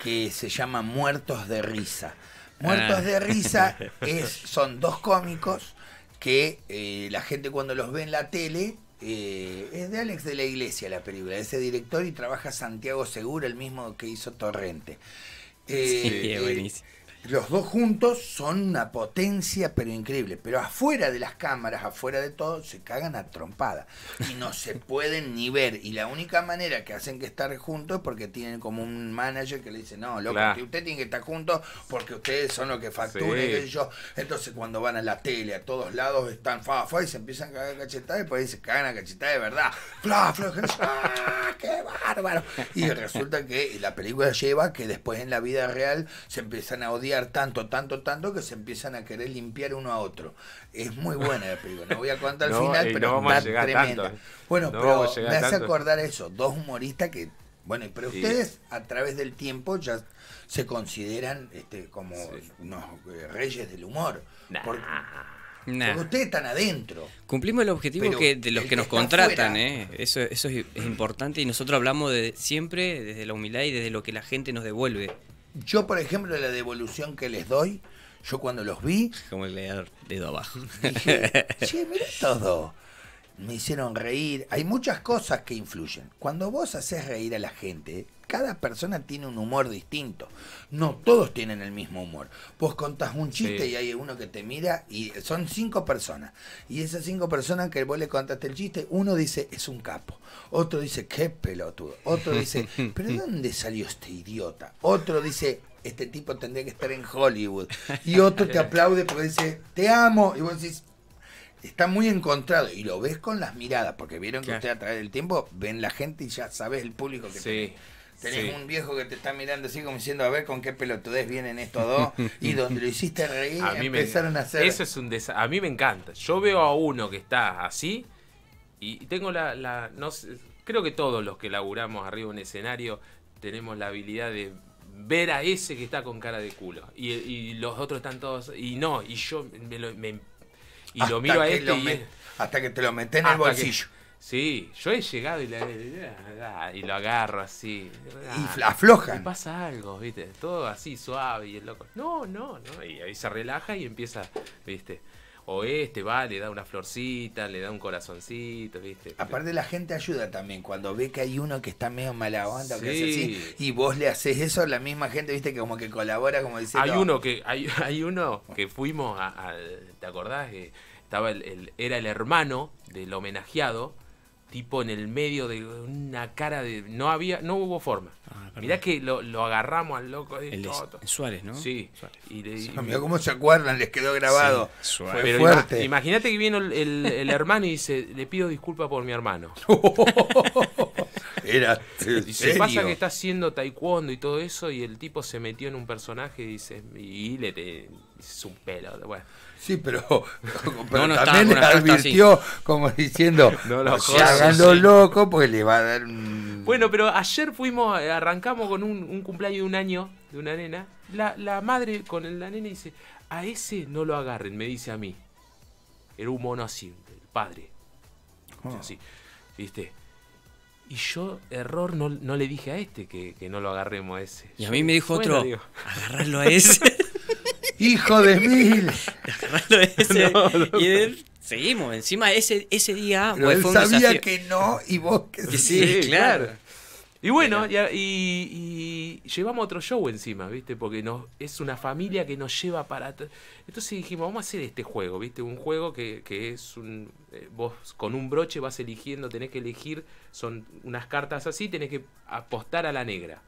que se llama Muertos de Risa. Muertos ah. de Risa *laughs* son dos cómicos que eh, la gente cuando los ve en la tele eh, es de Alex de la Iglesia la película, ese director y trabaja Santiago Segura, el mismo que hizo Torrente. sí, eh, buenísimo. Los dos juntos son una potencia, pero increíble. Pero afuera de las cámaras, afuera de todo, se cagan a trompada. Y no se *laughs* pueden ni ver. Y la única manera que hacen que estar juntos es porque tienen como un manager que le dice, no, loco, usted tiene que estar juntos porque ustedes son los que facturan Entonces cuando van a la tele, a todos lados, están fa, y se empiezan a cagar cachetadas y pues dicen cagan a cachetadas de verdad. Fla, fla, ¡ah, qué bárbaro. Y resulta que la película lleva que después en la vida real se empiezan a odiar tanto, tanto, tanto que se empiezan a querer limpiar uno a otro. Es muy buena la no voy a contar al final, pero Bueno, me hace acordar eso, dos humoristas que, bueno, pero ustedes a través del tiempo ya se consideran este, como unos eh, reyes del humor. ustedes están adentro. Cumplimos el objetivo de los que nos contratan, ¿eh? eso, eso es, es importante y nosotros hablamos de, siempre desde la humildad y desde lo que la gente nos devuelve yo, por ejemplo, la devolución que les doy, yo cuando los vi. Como el dedo abajo. Sí, *laughs* che, estos todo. Me hicieron reír. Hay muchas cosas que influyen. Cuando vos haces reír a la gente, cada persona tiene un humor distinto. No todos tienen el mismo humor. Vos contás un chiste y hay uno que te mira y son cinco personas. Y esas cinco personas que vos le contaste el chiste, uno dice, es un capo. Otro dice, qué pelotudo. Otro dice, *laughs* pero ¿dónde salió este idiota? Otro dice, este tipo tendría que estar en Hollywood. Y otro te aplaude porque dice, te amo. Y vos decís, está muy encontrado y lo ves con las miradas, porque vieron que usted a través del tiempo ven la gente y ya sabes el público que sí. Tenés un viejo que te está mirando así como diciendo, a ver con qué pelotudez vienen estos dos. *laughs* y donde lo hiciste reír, empezaron a hacer... Eso es un A mí me encanta. Yo veo a uno que está así y tengo la... no creo que todos los que laburamos arriba en un escenario tenemos la habilidad de ver a ese que está con cara de culo. Y, los otros están todos. Y no, y yo me, lo, y lo miro a este. hasta que te lo metes en el bolsillo. Sí, yo he llegado y, y lo agarro así. Y ah, afloja. Y pasa algo, ¿viste? Todo así suave y el loco. No, no, no. Y ahí se relaja y empieza, ¿viste? O este va, le da una florcita, le da un corazoncito, ¿viste? Aparte, la gente ayuda también. Cuando ve que hay uno que está medio mala onda, o y vos le haces eso, la misma gente, ¿viste? Que como que colabora, como dice. Hay uno que, hay, hay uno que fuimos a, ¿Te acordás? Que eh, estaba el, era el hermano del homenajeado tipo en el medio de una cara de. No había, no hubo forma. Ah, mirá que lo, agarramos al loco. Eh, de Suárez, ¿no? Sí. Y le, cómo se acuerdan, les quedó grabado. fuerte. Imagínate que vino el, hermano y dice, le pido disculpas por mi hermano. *laughs* Oh. Era. se pasa que está haciendo taekwondo y todo eso, y el tipo se metió en un personaje y dice, y le te. Es un pelo. Bueno. Sí, pero, *laughs* también advirtió como diciendo, *laughs* no lo se hagan porque le va a dar un... Bueno, pero ayer fuimos, arrancamos con un, cumpleaños de un año de una nena. La, la madre con la nena dice, a ese no lo agarren, me dice a mí. Era un mono así, el padre. Ah. así, ¿viste? Y yo, error, no, le dije a este que, no lo agarremos a ese. Y a mí me dijo otro, agarrarlo a ese. *laughs* hijo de mil. *laughs* seguimos, encima ese, ese día. Pues, fue sabía que no y vos que sí. claro. Y bueno, y, llevamos otro show encima, ¿viste? Porque es una familia que nos lleva para... Entonces dijimos, vamos a hacer este juego, ¿viste? Un juego que, es un... Eh, vos con un broche vas eligiendo, tenés que elegir, son unas cartas así, tenés que apostar a la negra.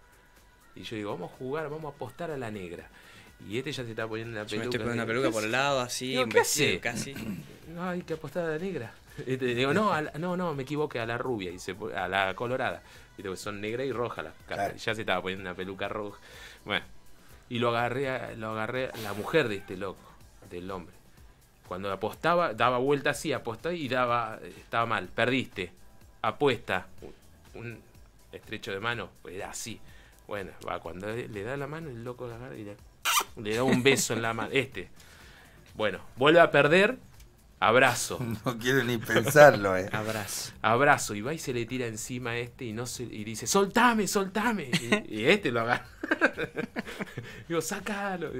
Y yo digo, vamos a jugar, vamos a apostar a la negra. Y este ya se está poniendo la peluca. Yo me estoy poniendo una peluca por el lado, así, no, casi. *laughs* Ay, que apostada la negra. *laughs* Este, digo, no, no, no, me equivoqué, a la rubia, y se, a la colorada. Y digo, son negra y roja las caras. Ya se estaba poniendo una peluca roja. Bueno, y lo agarré, lo agarré la mujer de este loco, del hombre. Cuando apostaba, daba vuelta así, apostaba y daba, estaba mal, perdiste, apuesta, un estrecho de mano, era así. Bueno, va, cuando le da la mano, el loco agarra y la le da un beso en la mano. Este. Bueno, vuelve a perder. Abrazo. *laughs* No quiero ni pensarlo, eh. Abrazo. Abrazo. Y va y se le tira encima a este y no se, y dice, soltame, soltame. Y, este lo agarra. *laughs* Digo, sacalo.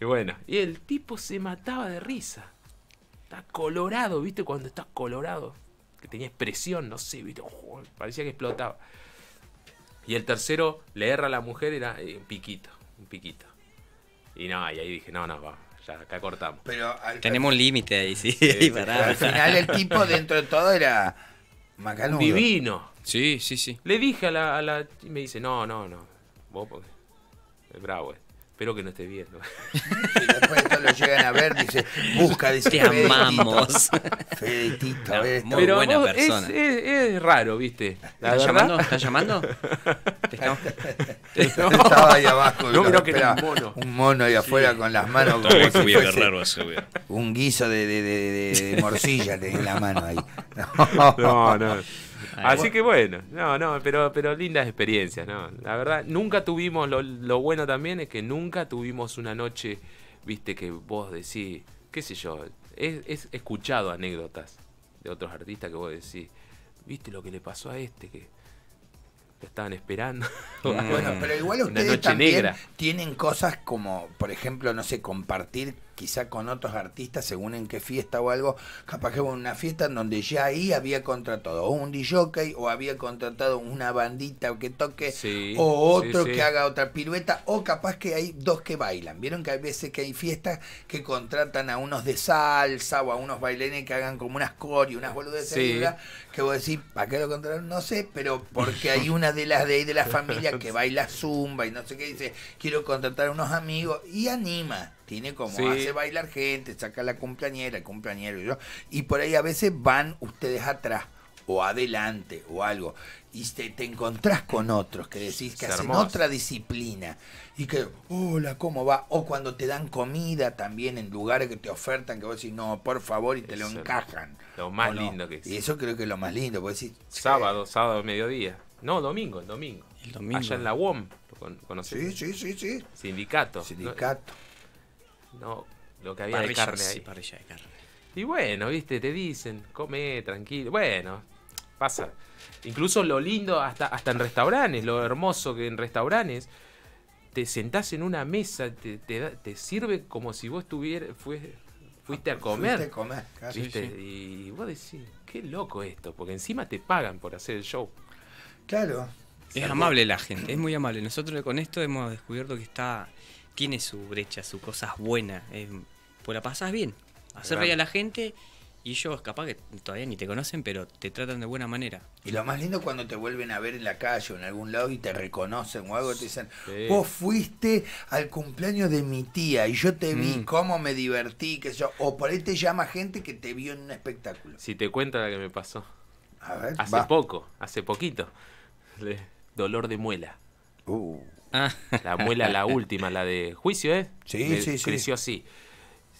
Y bueno, y el tipo se mataba de risa. Está colorado, ¿viste? Cuando está colorado. Que tenía expresión, no sé, ¿viste? parecía que explotaba. Y el tercero le erra a la mujer, era eh, un piquito, un piquito. Y no, y ahí dije, no, no, va, ya acá cortamos. Tenemos un límite ahí, sí. *laughs* para. Al final el tipo dentro de todo era macanudo. Divino. Sí, sí, sí. Le dije a la, Y me dice, no, no, no. Vos, porque... Es bravo, eh. Espero que no esté viendo. Y después lo llegan a ver, dice, busca, dice. Te amamos. Muy Pero buena persona. Es, raro, ¿viste? ¿Estás llamando? ¿Estás llamando? *laughs* Estaba ahí abajo. No, que un mono. Un mono ahí afuera con las manos Un guiso de, de, de, de morcilla en la mano ahí. *laughs* no. no. Así que bueno, no, no, pero, pero lindas experiencias, ¿no? La verdad, nunca tuvimos, lo, lo bueno también es que nunca tuvimos una noche, viste, que vos decís, qué sé yo, he, escuchado anécdotas de otros artistas que vos decís, viste lo que le pasó a este, que lo estaban esperando. *laughs* bueno, pero igual ustedes también tienen cosas como, por ejemplo, no sé, compartir quizá con otros artistas, según en qué fiesta o algo, capaz que hubo una fiesta en donde ya ahí había contratado un DJ o había contratado una bandita que toque o otro que haga otra pirueta o capaz que hay dos que bailan. Vieron que hay veces que hay fiestas que contratan a unos de salsa o a unos bailenes que hagan como unas core y unas boludeces que vos decís, ¿para qué lo contrataron? No sé, pero porque hay una de las de ahí de la familia que baila zumba y no sé qué dice, quiero contratar a unos amigos y anima. Tiene como hace bailar gente, saca la compañera, el compañero y yo y por ahí a veces van ustedes atrás o adelante o algo y te, te encontrás con otros que decís que hacen otra disciplina y que, hola, ¿cómo va? O cuando te dan comida también en lugares que te ofertan que vos decís, no, por favor, y te lo encajan. Lo más lindo que es. Y eso creo que es lo más lindo, Sábado, sábado, mediodía. No, domingo, el domingo. El domingo. Allá en la UOM, ¿lo Sí, sí, sí, sí. Sindicato. Sindicato. No, lo que había de carne ahí. Y bueno, viste, te dicen, come tranquilo. Bueno, pasa. Incluso lo lindo, hasta, hasta en restaurantes, lo hermoso que en restaurantes, te sentás en una mesa, te, sirve como si vos estuvieras, fuiste a comer. Fuiste a comer, Y vos decís, qué loco esto, porque encima te pagan por hacer el show. Claro. Es amable la gente, es muy amable. Nosotros con esto hemos descubierto que está tiene su brecha, su cosas buenas. buena. pues la pasás bien. Hacer reír a la gente y ellos capaz que todavía ni te conocen, pero te tratan de buena manera. Y lo más lindo es cuando te vuelven a ver en la calle o en algún lado y te reconocen o algo, te dicen, vos fuiste al cumpleaños de mi tía y yo te vi, mm. cómo me divertí, que yo, o por ahí te llama gente que te vio en un espectáculo. Si te cuento la que me pasó. A ver, hace poco, hace poquito. Dolor de muela. Uh. *laughs* La muela, la última, la de juicio, ¿eh? Sí, sí, sí. Creció así.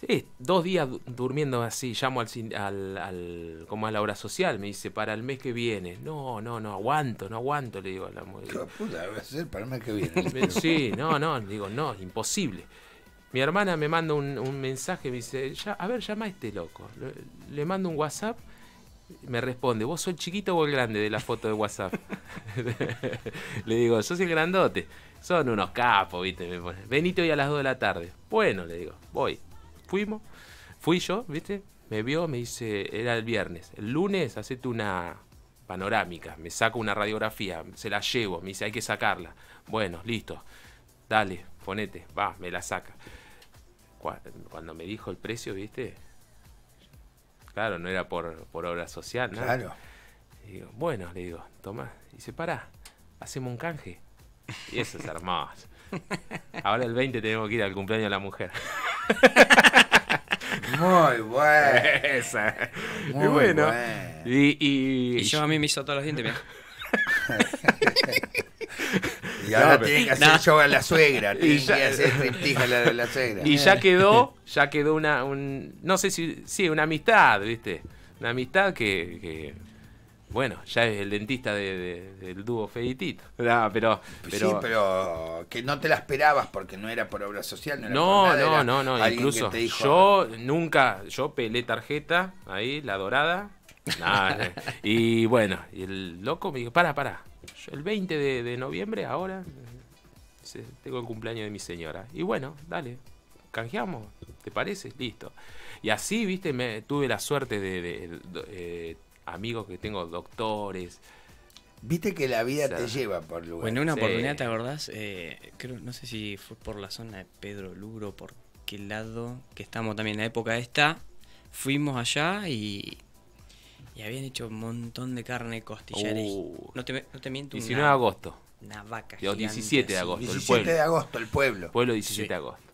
Sí, dos días durmiendo así, llamo al, como a la hora social, me dice, para el mes que viene. No, no, no, aguanto, no aguanto, le digo a la muela para el mes que viene? *laughs* sí, no, no, digo, no, imposible. Mi hermana me manda un, mensaje, me dice, ya, a ver, llama a este loco. le mando un WhatsApp me responde, ¿vos sos chiquito o el grande de la foto de WhatsApp? *laughs* le digo, sos el grandote. Son unos capos, ¿viste? Me pone, Venite hoy a las 2 de la tarde. Bueno, le digo, voy. Fuimos. Fui yo, ¿viste? Me vio, me dice, era el viernes. El lunes hacete una panorámica. Me saco una radiografía, se la llevo. Me dice, hay que sacarla. Bueno, listo. Dale, ponete. Va, me la saca. Cuando me dijo el precio, ¿viste? Claro, no era por, obra social, ¿no? Claro. digo, bueno, le digo, toma. Y dice, pará, hacemos un canje. Y eso es hermoso. Ahora el 20 tenemos que ir al cumpleaños de la mujer. Muy buena. Muy y bueno. Y, yo a mí me hizo todos los dientes, mira. *laughs* Y ahora tiene que hacer yo a *laughs* *laughs* la suegra, Y ya quedó, *laughs* ya quedó una, un, no sé si, sí, una amistad, ¿viste? Una amistad que, bueno, ya es el dentista de, del dúo Feitito. pero, pero, Sí, pero que no te la esperabas porque no era por obra social. No, era no, nada, no, no, no. Incluso yo nunca, yo pelé tarjeta ahí, la dorada. y bueno, y el loco me dijo, para, para el 20 de, noviembre, ahora, eh, tengo el cumpleaños de mi señora. Y bueno, dale, canjeamos, ¿te parece? Listo. Y así, viste, me, tuve la suerte de, eh, amigos que tengo, doctores. Viste que la vida te lleva por lugares. Bueno, una oportunidad, ¿te acordás? Eh, no sé si fue por la zona de Pedro Lugro, por qué lado, que estamos también en la época esta. Fuimos allá y y habían hecho un montón de carne costillares. Uh. no, te, 19 de agosto. 17 de agosto, 17 el de agosto, el pueblo. Pueblo 17 de agosto.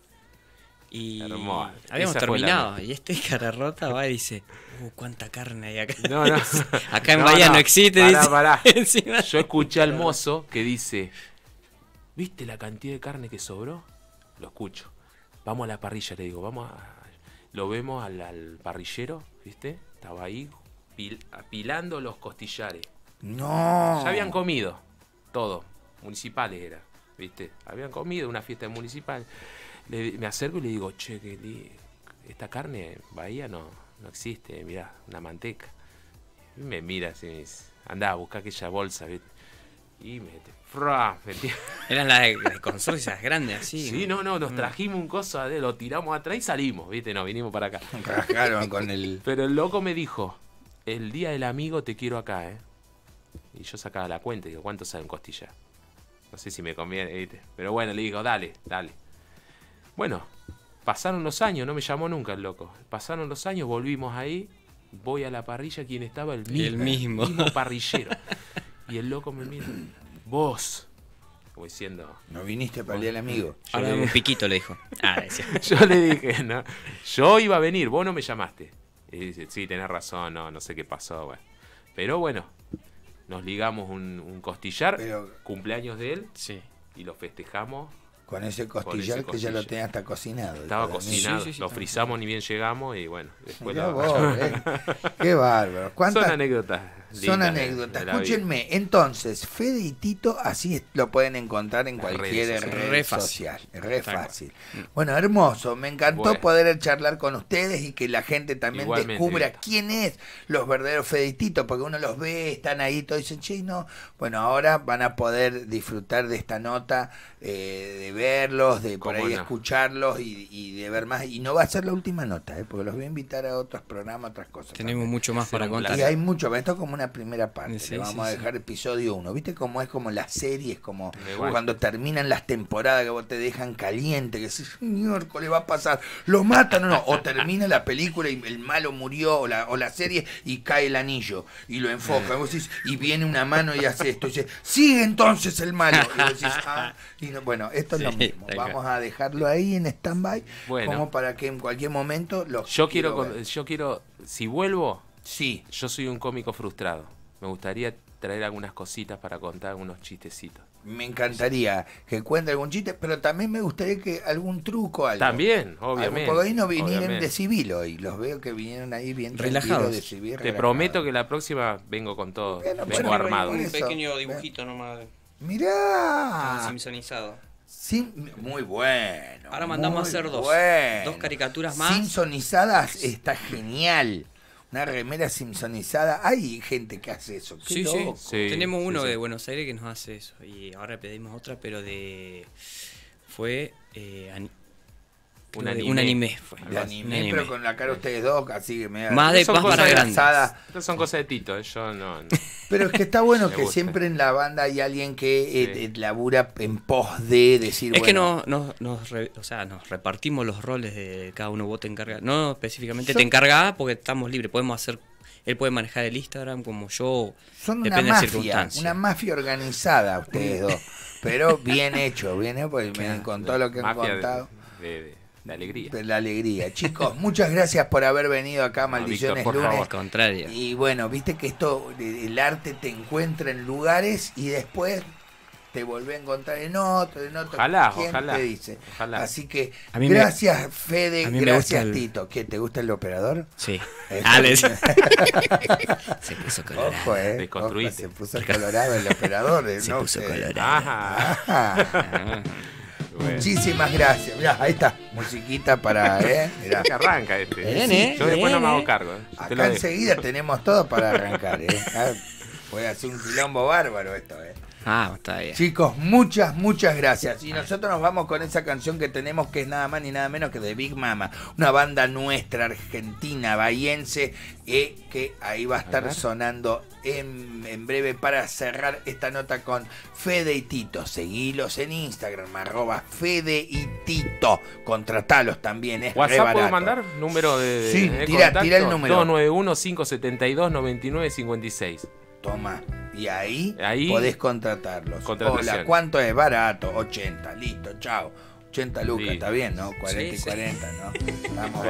Y habíamos terminado. Y este cara rota va y dice: uh, cuánta carne hay acá. No, no. *laughs* acá en no, no, existe. *laughs* Yo escuché al mozo que dice: ¿Viste la cantidad de carne que sobró? Lo escucho. Vamos a la parrilla, le digo. Vamos a... Lo vemos al parrillero, ¿viste? Estaba ahí apilando los costillares. No. Ya habían comido, todo, municipales era, ¿viste? Habían comido una fiesta municipal. me acerco y le digo, che, que esta carne, Bahía, no, no existe, mirá, una manteca. Y me mira así, ...andá a buscar aquella bolsa, Y me fra, *laughs* Eran las consorcias grandes así. Sí, no, no, nos mm. trajimos un coso... lo tiramos atrás y salimos, ¿viste? no... vinimos para acá. claro con el. Pero el loco me dijo, el día del amigo te quiero acá, ¿eh? Y yo sacaba la cuenta y digo, ¿cuánto sale costilla? No sé si me conviene, Pero bueno, le digo, dale, dale. Bueno, pasaron los años, no me llamó nunca el loco. Pasaron los años, volvimos ahí, voy a la parrilla, quien estaba el mismo, el mismo. *laughs* parrillero. y el loco me mira, vos. Voy diciendo. No viniste para el día del amigo. Yo un piquito, le dijo. Ah, *laughs* yo le dije, no. Yo iba a venir, vos no me llamaste. Y dice, sí, tenés razón, no, no sé qué pasó, Pero bueno, nos ligamos un, costillar, cumpleaños de él, sí. y lo festejamos. Con ese costillar, que ya lo tenía hasta cocinado. Estaba cocinado, lo frisamos ni bien llegamos y bueno, después lo... Eh. Qué bárbaro. *laughs* ¿Cuántas, anécdotas. Son anécdotas. Escúchenme, entonces, Fede y Tito, así lo pueden encontrar en cualquier red, social. re fácil. Bueno, hermoso. Me encantó poder charlar con ustedes y que la gente también descubra quién es los verdaderos Fede y Tito, porque uno los ve, están ahí, todos dicen, che, no. Bueno, ahora van a poder disfrutar de esta nota, eh, de verlos, de por ahí escucharlos y, de ver más. Y no va a ser la última nota, eh, porque los voy a invitar a otros programas, otras cosas. Tenemos mucho más para contar. Y hay mucho, esto como una primera parte, le vamos a dejar episodio 1. ¿Viste cómo es como las series, como cuando terminan las temporadas que vos te dejan caliente, que dices, le va a pasar, lo matan o no, o termina la película y el malo murió, o la, o la serie, y cae el anillo, y lo enfoca, y, viene una mano y hace esto, y dice, sigue entonces el malo. Y, ah, bueno, esto es lo mismo, vamos a dejarlo ahí en stand-by, como para que en cualquier momento los... Yo quiero yo quiero, si vuelvo, Sí. Yo soy un cómico frustrado. Me gustaría traer algunas cositas para contar algunos chistecitos. Me encantaría que cuente algún chiste, pero también me gustaría que algún truco algo. También, obviamente. porque hoy no vinieron de civil hoy, los veo que vinieron ahí bien relajados Te prometo que la próxima vengo con todo, vengo armado. Un pequeño dibujito nomás. Mirá. Simpsonizado. Sí, muy bueno. Ahora mandamos a hacer dos. Dos caricaturas más. Simpsonizadas está genial una remera simpsonizada. Hay gente que hace eso. sí, sí, Tenemos uno de Buenos Aires que nos hace eso. Y ahora pedimos otra, pero de. Fue eh, un anime. fue. pero con la cara ustedes dos, así que me Más de son cosas de Tito, eh, yo no. *laughs* Pero es que está bueno que siempre en la banda hay alguien que eh, eh, labura en pos de decir. Es que no, nos, o sea, nos repartimos los roles de cada uno. Vos te encargas. No, específicamente te encargas porque estamos libres. Podemos hacer él puede manejar el Instagram como yo. Son una mafia, una mafia organizada ustedes dos, *laughs* pero bien hecho, bien hecho, porque me con todo lo que han contado. La alegría. La alegría. Chicos, *laughs* muchas gracias por haber venido acá, Maldiciones por Lunes. contrario. Y bueno, viste que esto, el arte te encuentra en lugares y después te vuelve a encontrar en otro, en otro. Ojalá, ¿Quién ojalá. Te dice? Ojalá. Así que gracias, Fede, gracias, Tito. ¿Qué, ¿Te gusta el operador? Sí. Este, Alex. *laughs* se puso colorado. Eh, ojo, eh. se puso colorado el operador. Eh, se puso colorado. Ah. *laughs* Muchísimas gracias. Mirá, ahí está. Musiquita para. ¿eh? Mirá. arranca este. ¿eh? Yo después no me hago ¿eh? cargo. Eh. Acá enseguida tenemos todo para arrancar. ¿eh? a ah, hacer un quilombo bárbaro esto. ¿eh? Ah, está bien. Chicos, muchas, muchas gracias. Y nosotros nos vamos con esa canción que tenemos que es nada más ni nada menos que de Big Mama, una banda nuestra, argentina, bahiense, eh, que ahí va a estar sonando en, breve para cerrar esta nota con Fede y Tito. Seguilos en Instagram, arroba Fede y Tito. Contratalos también, es WhatsApp puedo mandar número de, sí, tira, el número. 291 572 9956 toma. Y ahí, podés contratarlos. Hola, ¿cuánto es? Barato, 80, listo, chao. 80 lucas, está bien, ¿no? 40 y 40, ¿no? Vamos,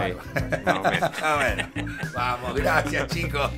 *laughs* vamos. *laughs* vamos, gracias chicos.